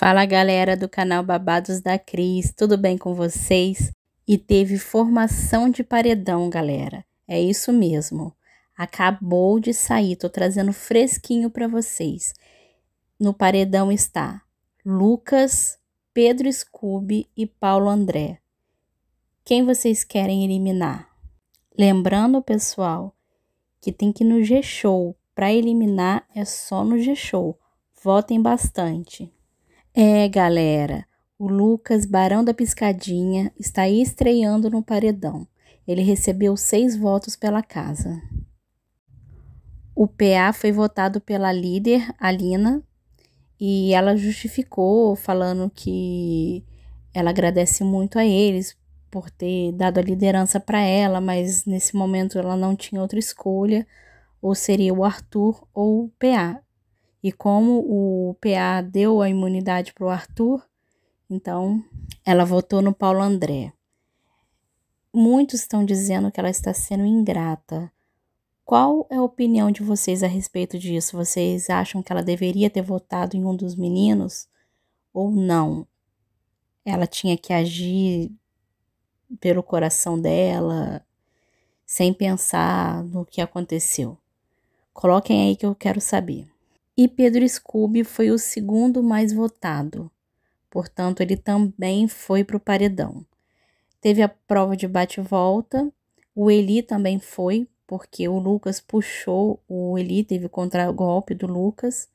Fala galera do canal Babados da Cris, tudo bem com vocês? E teve formação de paredão, galera. É isso mesmo. Acabou de sair, tô trazendo fresquinho para vocês. No paredão está Lucas, Pedro Scooby e Paulo André. Quem vocês querem eliminar? Lembrando, pessoal, que tem que ir no G-Show. Para eliminar é só no G-Show. Votem bastante. É, galera, o Lucas Barão da Piscadinha está estreando no paredão. Ele recebeu seis votos pela casa. O PA foi votado pela líder, Alina, e ela justificou falando que ela agradece muito a eles por ter dado a liderança para ela, mas nesse momento ela não tinha outra escolha, ou seria o Arthur ou o PA. E como o PA deu a imunidade para o Arthur, então ela votou no Paulo André. Muitos estão dizendo que ela está sendo ingrata. Qual é a opinião de vocês a respeito disso? Vocês acham que ela deveria ter votado em um dos meninos ou não? Ela tinha que agir pelo coração dela, sem pensar no que aconteceu. Coloquem aí que eu quero saber e Pedro Scooby foi o segundo mais votado. Portanto, ele também foi para o paredão. Teve a prova de bate-volta, o Eli também foi, porque o Lucas puxou o Eli, teve o golpe do Lucas,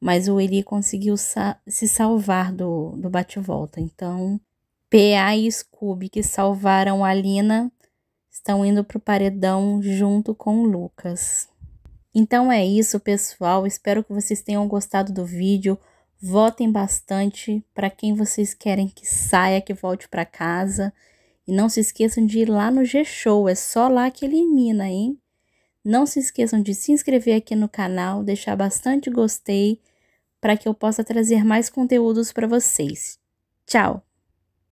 mas o Eli conseguiu sa se salvar do, do bate-volta. Então, PA e Scooby, que salvaram a Lina, estão indo para o paredão junto com o Lucas. Então é isso, pessoal. Espero que vocês tenham gostado do vídeo. Votem bastante para quem vocês querem que saia, que volte para casa. E não se esqueçam de ir lá no G-Show, é só lá que elimina, hein? Não se esqueçam de se inscrever aqui no canal, deixar bastante gostei para que eu possa trazer mais conteúdos para vocês. Tchau!